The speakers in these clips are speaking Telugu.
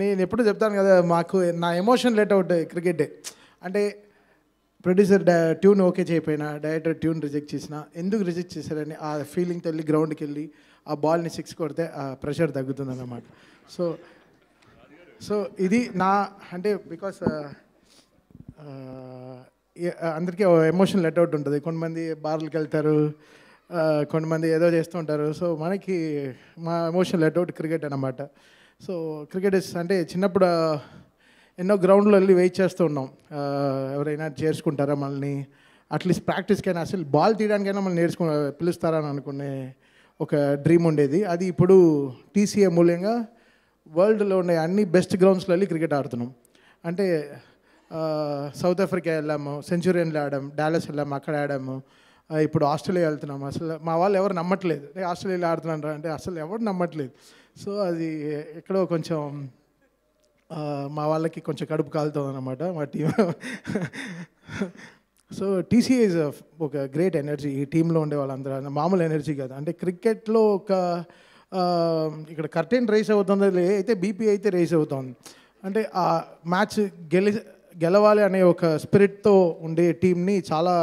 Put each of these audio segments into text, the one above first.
నేను ఎప్పుడు చెప్తాను కదా మాకు నా ఎమోషన్ లెట్ అవుట్ క్రికెట్ అంటే ప్రొడ్యూసర్ ట్యూన్ ఓకే చేయపోయినా డైరెక్టర్ ట్యూన్ రిజెక్ట్ చేసిన ఎందుకు రిజెక్ట్ చేశారని ఆ ఫీలింగ్ వెళ్ళి గ్రౌండ్కి వెళ్ళి ఆ బాల్ని సిక్స్ కొడితే ఆ ప్రెషర్ తగ్గుతుందన్నమాట సో సో ఇది నా అంటే బికాస్ అందరికీ ఎమోషన్ లెట్ అవుట్ ఉంటుంది కొంతమంది బార్లకి వెళ్తారు కొంతమంది ఏదో చేస్తుంటారు సో మనకి మా ఎమోషన్ లెట్ అవుట్ క్రికెట్ అనమాట సో క్రికెట్ అంటే చిన్నప్పుడు ఎన్నో గ్రౌండ్లో వెళ్ళి వెయిట్ చేస్తూ ఉన్నాం ఎవరైనా చేర్చుకుంటారా మనల్ని అట్లీస్ట్ ప్రాక్టీస్కైనా అసలు బాల్ తీయడానికైనా మనం నేర్చుకు పిలుస్తారని అనుకునే ఒక డ్రీమ్ ఉండేది అది ఇప్పుడు టీసీఏ మూల్యంగా వరల్డ్లో ఉండే అన్ని బెస్ట్ గ్రౌండ్స్లో వెళ్ళి క్రికెట్ ఆడుతున్నాం అంటే సౌత్ ఆఫ్రికా వెళ్ళాము సెంచురియన్లో ఆడాము డాలస్ వెళ్ళాము అక్కడ ఆడాము ఇప్పుడు ఆస్ట్రేలియా వెళ్తున్నాము అసలు మా వాళ్ళు ఎవరు నమ్మట్లేదు ఆస్ట్రేలియాలో ఆడుతున్నారా అంటే అసలు ఎవరు నమ్మట్లేదు సో అది ఎక్కడో కొంచెం మా వాళ్ళకి కొంచెం కడుపు కాలుతుంది అనమాట మా టీం సో టీసీ ఒక గ్రేట్ ఎనర్జీ ఈ టీంలో ఉండే వాళ్ళందరూ మామూలు ఎనర్జీ కాదు అంటే క్రికెట్లో ఒక ఇక్కడ కర్టెన్ రేస్ అవుతుంది లే అయితే బీపీ అయితే రేస్ అవుతుంది అంటే ఆ మ్యాచ్ గెలి గెలవాలి అనే ఒక స్పిరిట్తో ఉండే టీంని చాలా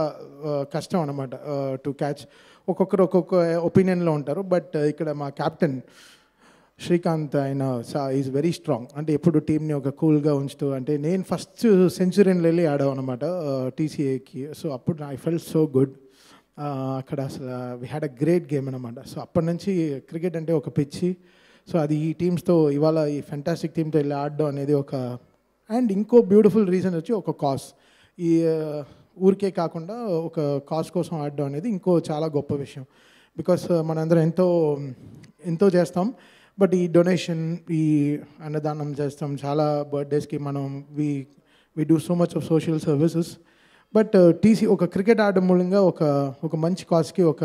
కష్టం అనమాట టు క్యాచ్ ఒక్కొక్కరు ఒక్కొక్క ఒపీనియన్లో ఉంటారు బట్ ఇక్కడ మా క్యాప్టెన్ శ్రీకాంత్ ఆయన ఈజ్ వెరీ స్ట్రాంగ్ అంటే ఎప్పుడు టీంని ఒక కూల్గా ఉంచుతూ అంటే నేను ఫస్ట్ సెంచురీని వెళ్ళి ఆడావు అనమాట టీసీఏకి సో అప్పుడు ఐ ఫెల్ సో గుడ్ అక్కడ అసలు we had a great game అనమాట సో అప్పటి నుంచి క్రికెట్ అంటే ఒక పిచ్చి సో అది ఈ టీమ్స్తో ఇవాళ ఈ ఫెంటాస్టిక్ టీంతో వెళ్ళి ఆడడం అనేది ఒక అండ్ ఇంకో బ్యూటిఫుల్ రీజన్ వచ్చి ఒక కాస్ ఈ ఊరికే కాకుండా ఒక కాస్ కోసం ఆడడం అనేది ఇంకో చాలా గొప్ప విషయం బికాస్ మనందరం ఎంతో ఎంతో చేస్తాం బట్ ఈ డొనేషన్ ఈ అన్నదానం చేస్తాం చాలా బర్త్డేస్కి మనం we we do so much of social services but TC ఒక క్రికెట్ ఆడడం మూలంగా ఒక ఒక మంచి కాస్కి ఒక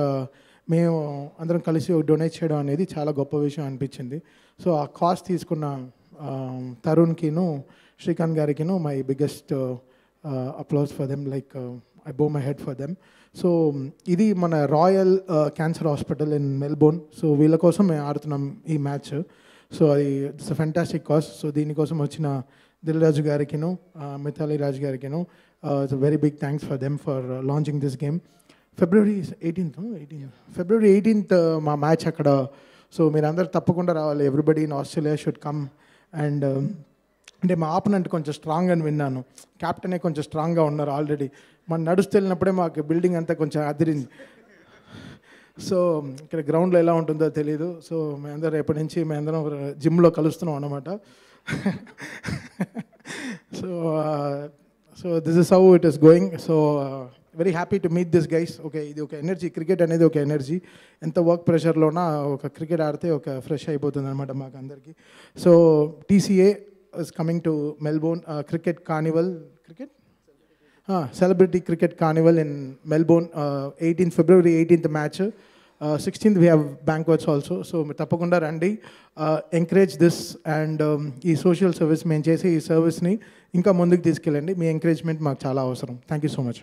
మేము అందరం కలిసి డొనేట్ చేయడం అనేది చాలా గొప్ప విషయం అనిపించింది సో ఆ కాస్ట్ తీసుకున్న um, తరుణ్కిను శ్రీకాంత్ గారికిను my biggest applause for them like I bow my head for them so ఇది మన Royal Cancer Hospital in Melbourne so వీళ్ళ కోసం మేము ఆడుతున్నాం ఈ మ్యాచ్ సో అది ఇట్స్ ఫెంటాస్టిక్ కాస్ట్ సో దీనికోసం వచ్చిన దిల్రాజు గారికినో మిథాలి రాజు గారికినో it's very big thanks for them for launching this game February eighteenth eighteen February eighteenth మా మ్యాచ్ అక్కడ సో మీరందరూ తప్పకుండా రావాలి everybody in Australia should come and అంటే మా ఆపనెంట్ కొంచెం స్ట్రాంగ్ అని విన్నాను క్యాప్టెనే కొంచెం స్ట్రాంగ్గా ఉన్నారు ఆల్రెడీ మనం నడుస్తూ వెళ్ళినప్పుడే మాకు బిల్డింగ్ అంతా కొంచెం అదిరింది సో ఇక్కడ గ్రౌండ్లో ఎలా ఉంటుందో తెలియదు సో మేమందరం ఎప్పటి నుంచి మేమందరం జిమ్లో కలుస్తున్నాం అనమాట so so this is how it is going so very happy to meet this guys okay ఇది ఒక ఎనర్జీ క్రికెట్ అనేది ఒక ఎనర్జీ ఎంత వర్క్ ప్రెషర్లోనా ఒక క్రికెట్ ఆడితే ఒక ఫ్రెష్ అయిపోతుంది అనమాట మాకు అందరికీ so TCA is coming to Melbourne uh, Cricket Carnival. Cricket? Ah, Celebrity Cricket Carnival in Melbourne, uh, 18th February 18th match. Uh, 16th we have banquets also. So తప్పకుండా రండి ఎంకరేజ్ దిస్ అండ్ ఈ సోషల్ సర్వీస్ మేము చేసే ఈ సర్వీస్ని ఇంకా ముందుకు తీసుకెళ్ళండి మీ ఎంకరేజ్మెంట్ మాకు చాలా అవసరం థ్యాంక్ యూ సో మచ్